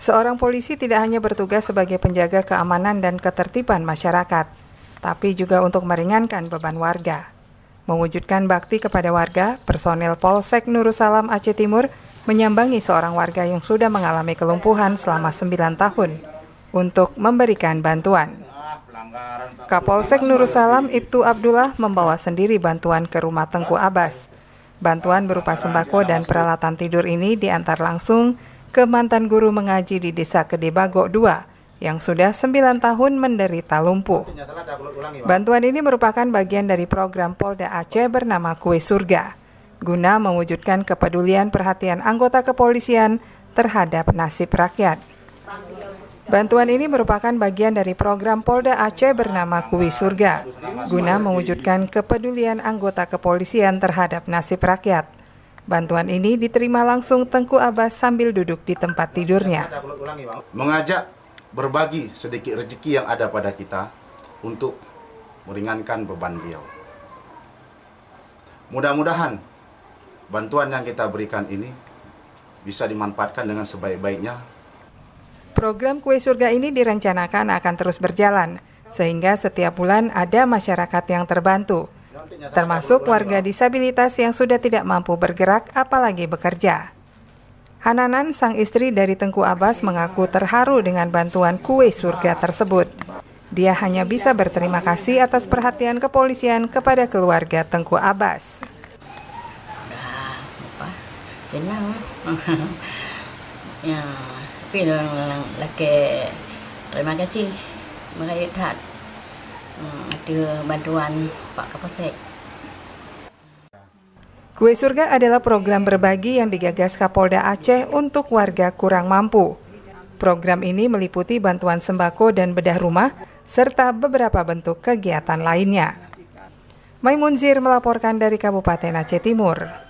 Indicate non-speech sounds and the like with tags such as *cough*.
Seorang polisi tidak hanya bertugas sebagai penjaga keamanan dan ketertiban masyarakat, tapi juga untuk meringankan beban warga. Mewujudkan bakti kepada warga, Personel Polsek Nurusalam Aceh Timur menyambangi seorang warga yang sudah mengalami kelumpuhan selama 9 tahun untuk memberikan bantuan. Kapolsek Nurusalam Ibtu Abdullah membawa sendiri bantuan ke rumah Tengku Abbas. Bantuan berupa sembako dan peralatan tidur ini diantar langsung ke mantan guru mengaji di Desa Kedebagok II yang sudah 9 tahun menderita lumpuh. Bantuan ini merupakan bagian dari program Polda Aceh bernama Kue Surga, guna mewujudkan kepedulian perhatian anggota kepolisian terhadap nasib rakyat. Bantuan ini merupakan bagian dari program Polda Aceh bernama Kue Surga, guna mewujudkan kepedulian anggota kepolisian terhadap nasib rakyat. Bantuan ini diterima langsung Tengku Abbas sambil duduk di tempat tidurnya. Mengajak berbagi sedikit rezeki yang ada pada kita untuk meringankan beban beliau. Mudah-mudahan bantuan yang kita berikan ini bisa dimanfaatkan dengan sebaik-baiknya Program Kue Surga ini direncanakan akan terus berjalan, sehingga setiap bulan ada masyarakat yang terbantu termasuk warga disabilitas yang sudah tidak mampu bergerak apalagi bekerja. Hananan, sang istri dari Tengku Abbas, mengaku terharu dengan bantuan kue surga tersebut. Dia hanya bisa berterima kasih atas perhatian kepolisian kepada keluarga Tengku Abbas. Nah, senang. *laughs* ya, terima kasih. Mereka ada bantuan Pak Kapolsek. Kue Surga adalah program berbagi yang digagas Kapolda Aceh untuk warga kurang mampu. Program ini meliputi bantuan sembako dan bedah rumah, serta beberapa bentuk kegiatan lainnya. Maimunzir melaporkan dari Kabupaten Aceh Timur.